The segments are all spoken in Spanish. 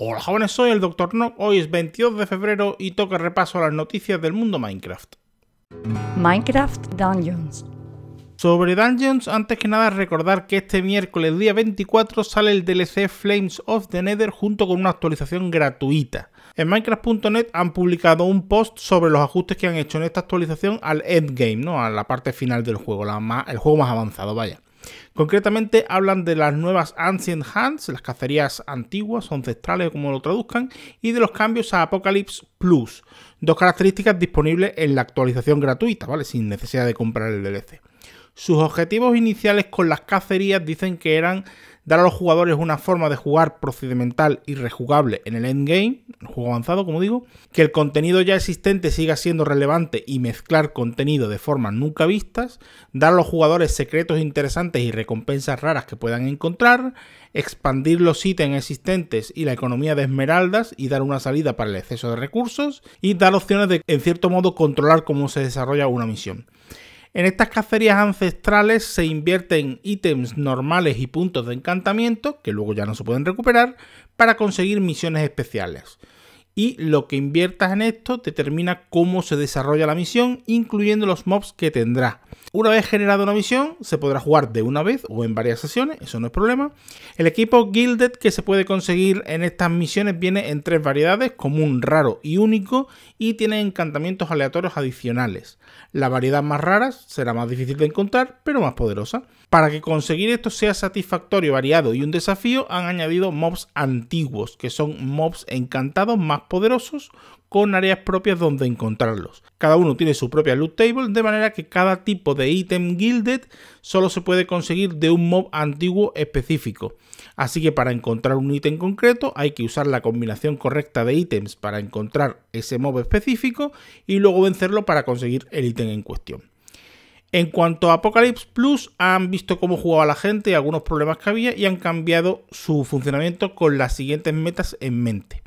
Hola jóvenes, soy el Dr. Nock, Hoy es 22 de febrero y toca repaso a las noticias del mundo Minecraft. Minecraft Dungeons. Sobre Dungeons, antes que nada recordar que este miércoles día 24 sale el DLC Flames of the Nether junto con una actualización gratuita. En Minecraft.net han publicado un post sobre los ajustes que han hecho en esta actualización al endgame, ¿no? A la parte final del juego, el juego más avanzado, vaya. Concretamente hablan de las nuevas Ancient Hands, las cacerías antiguas, ancestrales como lo traduzcan, y de los cambios a Apocalypse Plus, dos características disponibles en la actualización gratuita, ¿vale? Sin necesidad de comprar el DLC. Sus objetivos iniciales con las cacerías dicen que eran dar a los jugadores una forma de jugar procedimental y rejugable en el endgame, el juego avanzado como digo, que el contenido ya existente siga siendo relevante y mezclar contenido de formas nunca vistas, dar a los jugadores secretos interesantes y recompensas raras que puedan encontrar, expandir los ítems existentes y la economía de esmeraldas y dar una salida para el exceso de recursos y dar opciones de en cierto modo controlar cómo se desarrolla una misión. En estas cacerías ancestrales se invierten ítems normales y puntos de encantamiento, que luego ya no se pueden recuperar, para conseguir misiones especiales y lo que inviertas en esto determina cómo se desarrolla la misión, incluyendo los mobs que tendrá. Una vez generada una misión, se podrá jugar de una vez o en varias sesiones, eso no es problema. El equipo Gilded que se puede conseguir en estas misiones viene en tres variedades, común, raro y único, y tiene encantamientos aleatorios adicionales. La variedad más rara será más difícil de encontrar, pero más poderosa. Para que conseguir esto sea satisfactorio, variado y un desafío, han añadido mobs antiguos, que son mobs encantados más poderosos con áreas propias donde encontrarlos. Cada uno tiene su propia loot table, de manera que cada tipo de ítem gilded solo se puede conseguir de un mob antiguo específico. Así que para encontrar un ítem concreto hay que usar la combinación correcta de ítems para encontrar ese mob específico y luego vencerlo para conseguir el ítem en cuestión. En cuanto a Apocalypse Plus, han visto cómo jugaba la gente, algunos problemas que había y han cambiado su funcionamiento con las siguientes metas en mente.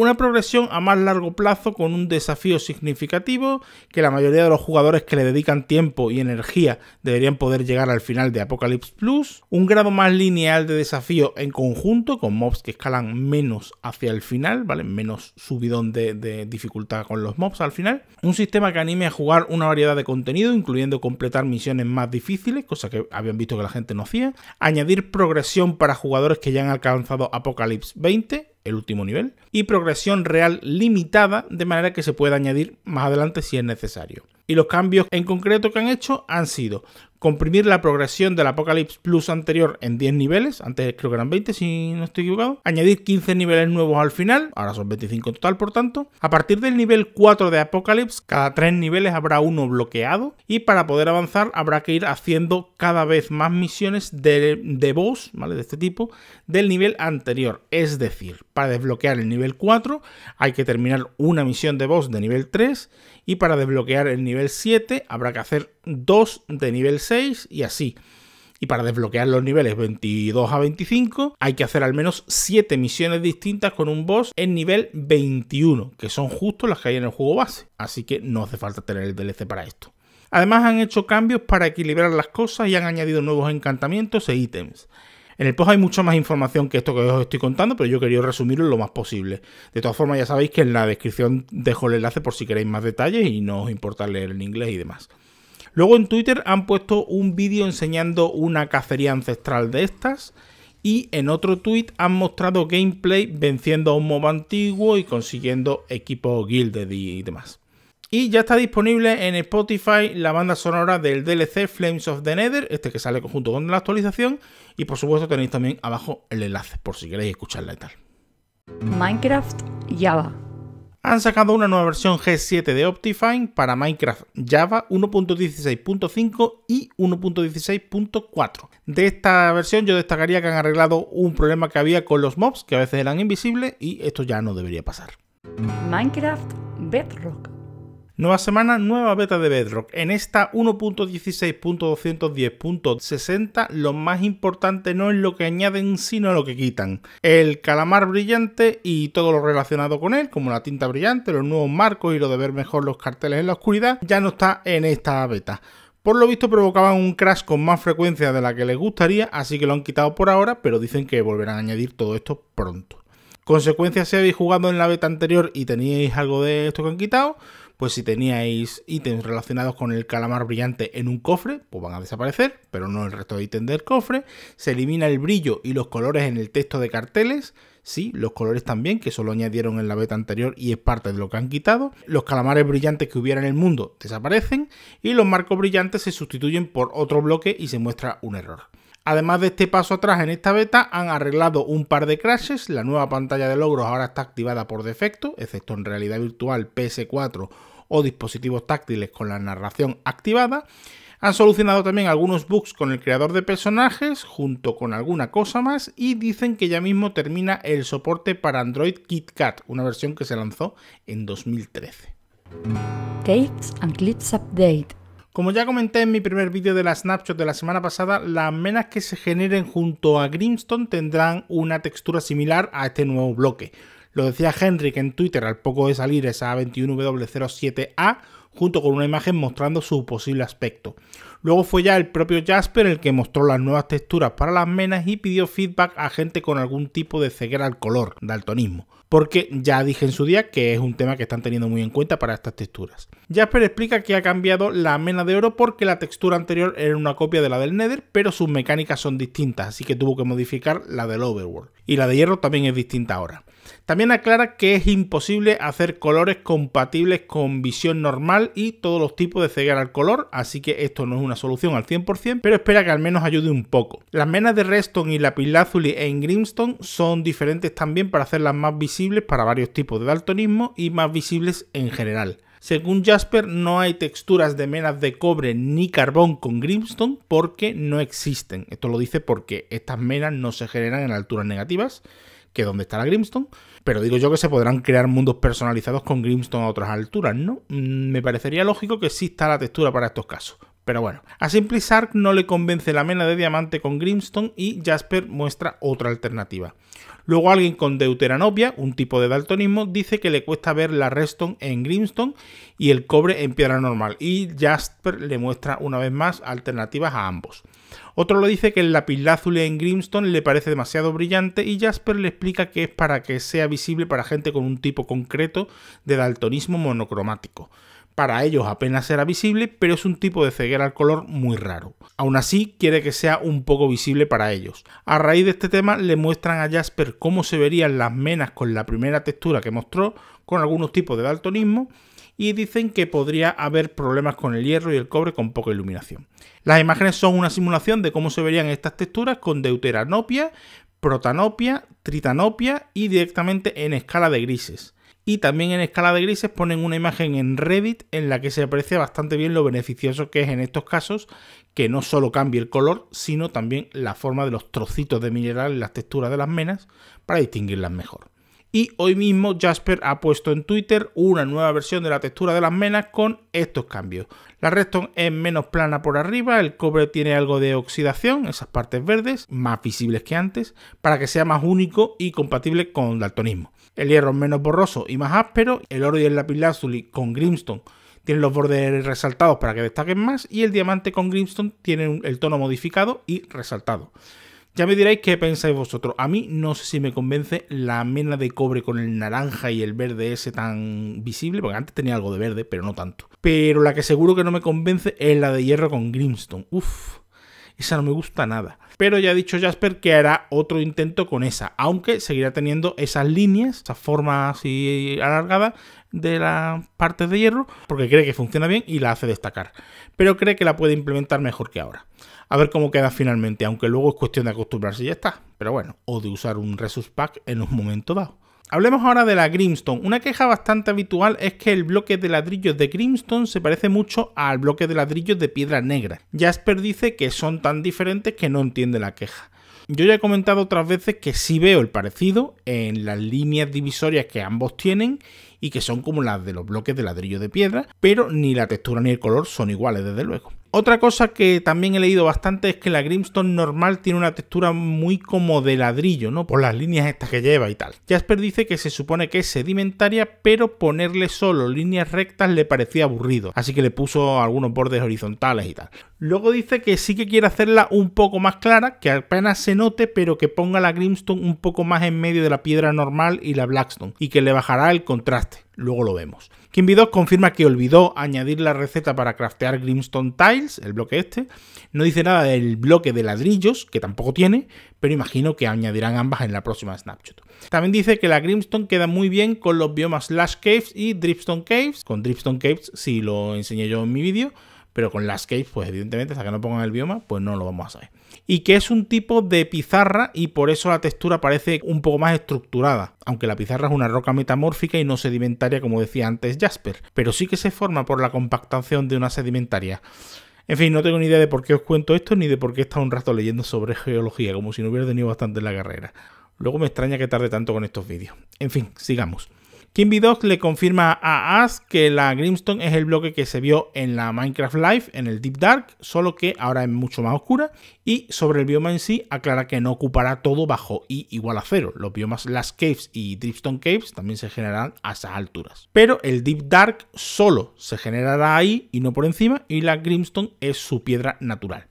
Una progresión a más largo plazo con un desafío significativo que la mayoría de los jugadores que le dedican tiempo y energía deberían poder llegar al final de Apocalypse Plus. Un grado más lineal de desafío en conjunto con mobs que escalan menos hacia el final, ¿vale? Menos subidón de, de dificultad con los mobs al final. Un sistema que anime a jugar una variedad de contenido, incluyendo completar misiones más difíciles, cosa que habían visto que la gente no hacía. Añadir progresión para jugadores que ya han alcanzado Apocalypse 20 el último nivel, y progresión real limitada, de manera que se pueda añadir más adelante si es necesario. Y los cambios en concreto que han hecho han sido comprimir la progresión del Apocalypse Plus anterior en 10 niveles, antes creo que eran 20 si no estoy equivocado, añadir 15 niveles nuevos al final, ahora son 25 en total por tanto, a partir del nivel 4 de Apocalypse cada 3 niveles habrá uno bloqueado y para poder avanzar habrá que ir haciendo cada vez más misiones de, de boss, ¿vale? De este tipo, del nivel anterior, es decir, para desbloquear el nivel 4 hay que terminar una misión de boss de nivel 3 y para desbloquear el nivel 7 habrá que hacer dos de nivel 7 y así. Y para desbloquear los niveles 22 a 25 hay que hacer al menos 7 misiones distintas con un boss en nivel 21, que son justo las que hay en el juego base. Así que no hace falta tener el DLC para esto. Además han hecho cambios para equilibrar las cosas y han añadido nuevos encantamientos e ítems. En el post hay mucha más información que esto que os estoy contando, pero yo quería resumirlo lo más posible. De todas formas, ya sabéis que en la descripción dejo el enlace por si queréis más detalles y no os importa leer en inglés y demás. Luego en Twitter han puesto un vídeo enseñando una cacería ancestral de estas. Y en otro tweet han mostrado gameplay venciendo a un mob antiguo y consiguiendo equipos guilded y demás. Y ya está disponible en Spotify la banda sonora del DLC Flames of the Nether, este que sale conjunto con la actualización. Y por supuesto tenéis también abajo el enlace por si queréis escucharla y tal. Minecraft Java. Han sacado una nueva versión G7 de Optifine para Minecraft Java 1.16.5 y 1.16.4. De esta versión yo destacaría que han arreglado un problema que había con los mobs, que a veces eran invisibles y esto ya no debería pasar. Minecraft Bedrock Nueva semana, nueva beta de Bedrock. En esta 1.16.210.60 lo más importante no es lo que añaden sino lo que quitan. El calamar brillante y todo lo relacionado con él, como la tinta brillante, los nuevos marcos y lo de ver mejor los carteles en la oscuridad, ya no está en esta beta. Por lo visto provocaban un crash con más frecuencia de la que les gustaría, así que lo han quitado por ahora, pero dicen que volverán a añadir todo esto pronto. Consecuencia si habéis jugado en la beta anterior y teníais algo de esto que han quitado, pues si teníais ítems relacionados con el calamar brillante en un cofre, pues van a desaparecer, pero no el resto de ítems del cofre. Se elimina el brillo y los colores en el texto de carteles. Sí, los colores también, que solo añadieron en la beta anterior y es parte de lo que han quitado. Los calamares brillantes que hubiera en el mundo desaparecen y los marcos brillantes se sustituyen por otro bloque y se muestra un error. Además de este paso atrás en esta beta, han arreglado un par de crashes, la nueva pantalla de logros ahora está activada por defecto, excepto en realidad virtual PS4 o dispositivos táctiles con la narración activada. Han solucionado también algunos bugs con el creador de personajes, junto con alguna cosa más, y dicen que ya mismo termina el soporte para Android KitKat, una versión que se lanzó en 2013. Cakes and Update como ya comenté en mi primer vídeo de la snapshot de la semana pasada, las menas que se generen junto a Grimstone tendrán una textura similar a este nuevo bloque, lo decía Henrik en Twitter al poco de salir esa 21W07A junto con una imagen mostrando su posible aspecto. Luego fue ya el propio Jasper el que mostró las nuevas texturas para las menas y pidió feedback a gente con algún tipo de ceguera al color, daltonismo, porque ya dije en su día que es un tema que están teniendo muy en cuenta para estas texturas. Jasper explica que ha cambiado la mena de oro porque la textura anterior era una copia de la del Nether, pero sus mecánicas son distintas, así que tuvo que modificar la del Overworld. Y la de hierro también es distinta ahora. También aclara que es imposible hacer colores compatibles con visión normal y todos los tipos de ceguera al color, así que esto no es una solución al 100%, pero espera que al menos ayude un poco. Las menas de Redstone y la pilazuli en Grimstone son diferentes también para hacerlas más visibles para varios tipos de daltonismo y más visibles en general. Según Jasper, no hay texturas de menas de cobre ni carbón con Grimstone porque no existen. Esto lo dice porque estas menas no se generan en alturas negativas que donde la Grimstone. Pero digo yo que se podrán crear mundos personalizados con Grimstone a otras alturas, ¿no? Mm, me parecería lógico que exista la textura para estos casos. Pero bueno, a simple Sark no le convence la mena de diamante con Grimstone y Jasper muestra otra alternativa. Luego alguien con deuteranopia, un tipo de daltonismo, dice que le cuesta ver la redstone en Grimstone y el cobre en piedra normal y Jasper le muestra una vez más alternativas a ambos. Otro le dice que el lapislázuli en Grimstone le parece demasiado brillante y Jasper le explica que es para que sea visible para gente con un tipo concreto de daltonismo monocromático para ellos apenas será visible, pero es un tipo de ceguera al color muy raro. Aún así, quiere que sea un poco visible para ellos. A raíz de este tema, le muestran a Jasper cómo se verían las menas con la primera textura que mostró, con algunos tipos de daltonismo, y dicen que podría haber problemas con el hierro y el cobre con poca iluminación. Las imágenes son una simulación de cómo se verían estas texturas con deuteranopia, protanopia, tritanopia y directamente en escala de grises. Y también en escala de grises ponen una imagen en Reddit en la que se aprecia bastante bien lo beneficioso que es en estos casos que no solo cambie el color, sino también la forma de los trocitos de mineral en las texturas de las menas para distinguirlas mejor. Y hoy mismo Jasper ha puesto en Twitter una nueva versión de la textura de las menas con estos cambios. La redstone es menos plana por arriba, el cobre tiene algo de oxidación, esas partes verdes, más visibles que antes, para que sea más único y compatible con daltonismo el hierro es menos borroso y más áspero, el oro y el lapislázuli con grimstone tienen los bordes resaltados para que destaquen más y el diamante con grimstone tiene el tono modificado y resaltado. Ya me diréis qué pensáis vosotros. A mí no sé si me convence la mena de cobre con el naranja y el verde ese tan visible, porque antes tenía algo de verde, pero no tanto. Pero la que seguro que no me convence es la de hierro con grimstone. Uf, esa no me gusta nada pero ya ha dicho Jasper que hará otro intento con esa, aunque seguirá teniendo esas líneas, esas formas así alargadas de la parte de hierro, porque cree que funciona bien y la hace destacar, pero cree que la puede implementar mejor que ahora. A ver cómo queda finalmente, aunque luego es cuestión de acostumbrarse y ya está, pero bueno, o de usar un Resus Pack en un momento dado. Hablemos ahora de la Grimstone. Una queja bastante habitual es que el bloque de ladrillos de Grimstone se parece mucho al bloque de ladrillos de piedra negra. Jasper dice que son tan diferentes que no entiende la queja. Yo ya he comentado otras veces que sí veo el parecido en las líneas divisorias que ambos tienen y que son como las de los bloques de ladrillo de piedra, pero ni la textura ni el color son iguales desde luego. Otra cosa que también he leído bastante es que la Grimstone normal tiene una textura muy como de ladrillo, ¿no? Por las líneas estas que lleva y tal. Jasper dice que se supone que es sedimentaria, pero ponerle solo líneas rectas le parecía aburrido, así que le puso algunos bordes horizontales y tal. Luego dice que sí que quiere hacerla un poco más clara, que apenas se note, pero que ponga la Grimstone un poco más en medio de la piedra normal y la Blackstone, y que le bajará el contraste luego lo vemos. Kimby2 confirma que olvidó añadir la receta para craftear Grimstone Tiles, el bloque este. No dice nada del bloque de ladrillos, que tampoco tiene, pero imagino que añadirán ambas en la próxima snapshot. También dice que la Grimstone queda muy bien con los biomas Lash Caves y Driftstone Caves. Con Dripstone Caves sí lo enseñé yo en mi vídeo, pero con Lash Caves, pues evidentemente hasta que no pongan el bioma, pues no lo vamos a saber y que es un tipo de pizarra y por eso la textura parece un poco más estructurada, aunque la pizarra es una roca metamórfica y no sedimentaria como decía antes Jasper, pero sí que se forma por la compactación de una sedimentaria. En fin, no tengo ni idea de por qué os cuento esto ni de por qué he estado un rato leyendo sobre geología, como si no hubiera tenido bastante en la carrera. Luego me extraña que tarde tanto con estos vídeos. En fin, sigamos. Kimby le confirma a As que la Grimstone es el bloque que se vio en la Minecraft Live, en el Deep Dark, solo que ahora es mucho más oscura. Y sobre el bioma en sí, aclara que no ocupará todo bajo I igual a cero. Los biomas Las Caves y Dripstone Caves también se generarán a esas alturas. Pero el Deep Dark solo se generará ahí y no por encima, y la Grimstone es su piedra natural.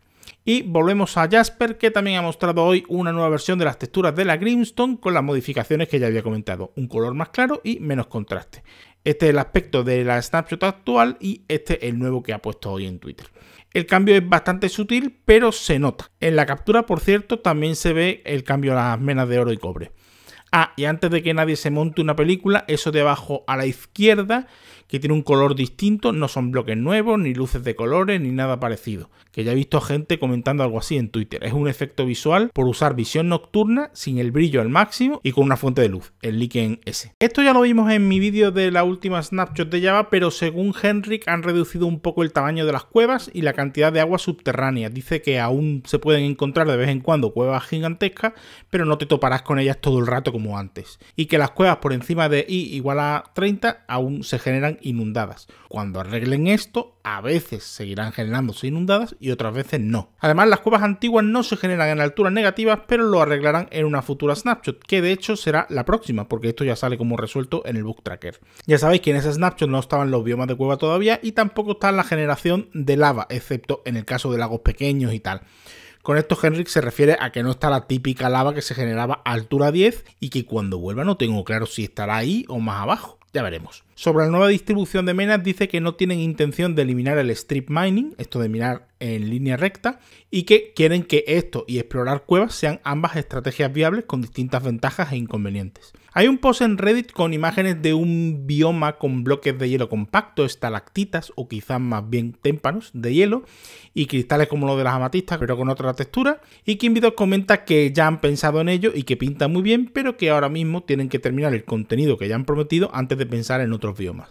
Y volvemos a Jasper, que también ha mostrado hoy una nueva versión de las texturas de la Grimstone con las modificaciones que ya había comentado, un color más claro y menos contraste. Este es el aspecto de la snapshot actual y este es el nuevo que ha puesto hoy en Twitter. El cambio es bastante sutil, pero se nota. En la captura, por cierto, también se ve el cambio a las menas de oro y cobre. Ah, y antes de que nadie se monte una película, eso de abajo a la izquierda que tiene un color distinto, no son bloques nuevos, ni luces de colores, ni nada parecido. Que ya he visto gente comentando algo así en Twitter. Es un efecto visual por usar visión nocturna sin el brillo al máximo y con una fuente de luz, el Liken S. Esto ya lo vimos en mi vídeo de la última snapshot de Java, pero según Henrik han reducido un poco el tamaño de las cuevas y la cantidad de agua subterránea. Dice que aún se pueden encontrar de vez en cuando cuevas gigantescas, pero no te toparás con ellas todo el rato como antes. Y que las cuevas por encima de I igual a 30 aún se generan inundadas. Cuando arreglen esto, a veces seguirán generándose inundadas y otras veces no. Además, las cuevas antiguas no se generan en alturas negativas, pero lo arreglarán en una futura snapshot, que de hecho será la próxima, porque esto ya sale como resuelto en el Book Tracker. Ya sabéis que en esa snapshot no estaban los biomas de cueva todavía y tampoco está la generación de lava, excepto en el caso de lagos pequeños y tal. Con esto Henrik se refiere a que no está la típica lava que se generaba a altura 10 y que cuando vuelva no tengo claro si estará ahí o más abajo. Ya veremos. Sobre la nueva distribución de menas dice que no tienen intención de eliminar el strip mining, esto de mirar en línea recta, y que quieren que esto y explorar cuevas sean ambas estrategias viables con distintas ventajas e inconvenientes. Hay un post en Reddit con imágenes de un bioma con bloques de hielo compacto, estalactitas o quizás más bien témpanos de hielo y cristales como los de las amatistas pero con otra textura y que invito comenta que ya han pensado en ello y que pinta muy bien pero que ahora mismo tienen que terminar el contenido que ya han prometido antes de pensar en otro διατροφείο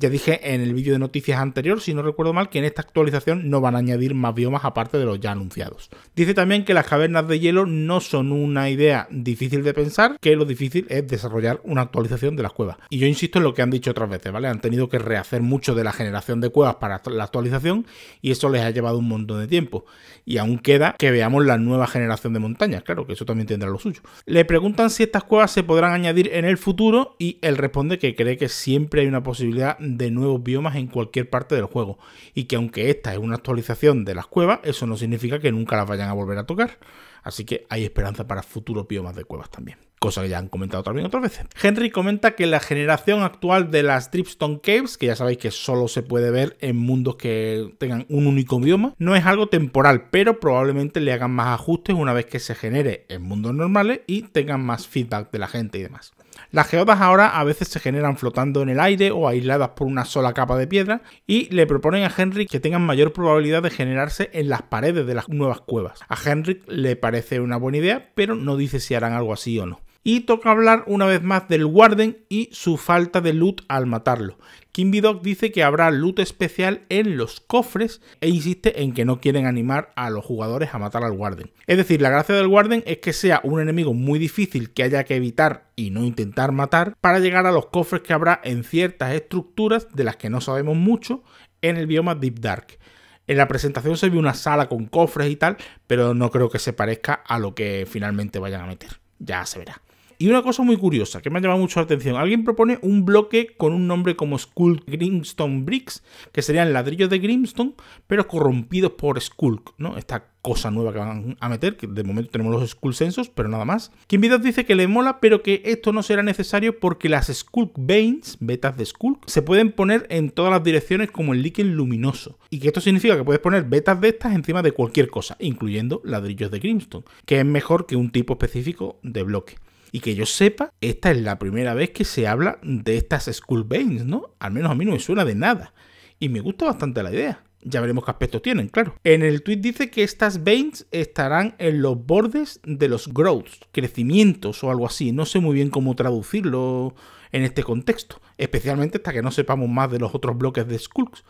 Ya dije en el vídeo de noticias anterior, si no recuerdo mal, que en esta actualización no van a añadir más biomas aparte de los ya anunciados. Dice también que las cavernas de hielo no son una idea difícil de pensar, que lo difícil es desarrollar una actualización de las cuevas. Y yo insisto en lo que han dicho otras veces, ¿vale? Han tenido que rehacer mucho de la generación de cuevas para la actualización y eso les ha llevado un montón de tiempo. Y aún queda que veamos la nueva generación de montañas, claro, que eso también tendrá lo suyo. Le preguntan si estas cuevas se podrán añadir en el futuro y él responde que cree que siempre hay una posibilidad de nuevos biomas en cualquier parte del juego, y que aunque esta es una actualización de las cuevas, eso no significa que nunca las vayan a volver a tocar. Así que hay esperanza para futuros biomas de cuevas también. Cosa que ya han comentado también otras veces. Henry comenta que la generación actual de las Dripstone Caves, que ya sabéis que solo se puede ver en mundos que tengan un único bioma, no es algo temporal, pero probablemente le hagan más ajustes una vez que se genere en mundos normales y tengan más feedback de la gente y demás. Las geodas ahora a veces se generan flotando en el aire o aisladas por una sola capa de piedra y le proponen a Henry que tengan mayor probabilidad de generarse en las paredes de las nuevas cuevas. A Henrik le parece una buena idea, pero no dice si harán algo así o no. Y toca hablar una vez más del Warden y su falta de loot al matarlo. Kim dice que habrá loot especial en los cofres e insiste en que no quieren animar a los jugadores a matar al Warden. Es decir, la gracia del Warden es que sea un enemigo muy difícil que haya que evitar y no intentar matar para llegar a los cofres que habrá en ciertas estructuras de las que no sabemos mucho en el bioma Deep Dark. En la presentación se vio una sala con cofres y tal, pero no creo que se parezca a lo que finalmente vayan a meter. Ya se verá. Y una cosa muy curiosa que me ha llamado mucho la atención, alguien propone un bloque con un nombre como Skulk Grimstone Bricks, que serían ladrillos de Grimstone, pero corrompidos por Skulk, ¿no? Esta cosa nueva que van a meter, que de momento tenemos los Skulk Sensos, pero nada más. Kim Vidas dice que le mola, pero que esto no será necesario porque las Skulk Veins, betas de Skulk, se pueden poner en todas las direcciones como el líquen luminoso. Y que esto significa que puedes poner betas de estas encima de cualquier cosa, incluyendo ladrillos de Grimstone, que es mejor que un tipo específico de bloque. Y que yo sepa, esta es la primera vez que se habla de estas Skull Veins, ¿no? Al menos a mí no me suena de nada. Y me gusta bastante la idea. Ya veremos qué aspectos tienen, claro. En el tweet dice que estas veins estarán en los bordes de los growths, crecimientos o algo así. No sé muy bien cómo traducirlo en este contexto, especialmente hasta que no sepamos más de los otros bloques de Skulks.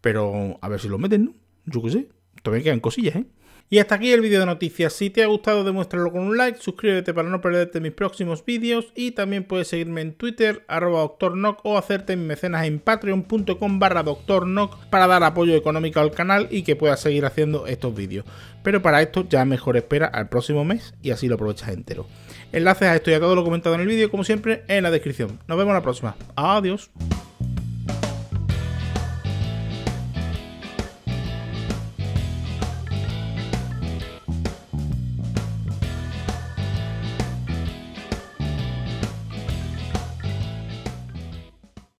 Pero a ver si lo meten, ¿no? Yo qué sé. Todavía quedan cosillas, ¿eh? Y hasta aquí el vídeo de noticias. Si te ha gustado, demuéstralo con un like, suscríbete para no perderte mis próximos vídeos y también puedes seguirme en Twitter, arroba DoctorNock o hacerte mecenas en patreon.com barra DoctorNock para dar apoyo económico al canal y que pueda seguir haciendo estos vídeos. Pero para esto ya mejor espera al próximo mes y así lo aprovechas entero. Enlaces a esto y a todo lo comentado en el vídeo, como siempre, en la descripción. Nos vemos la próxima. Adiós.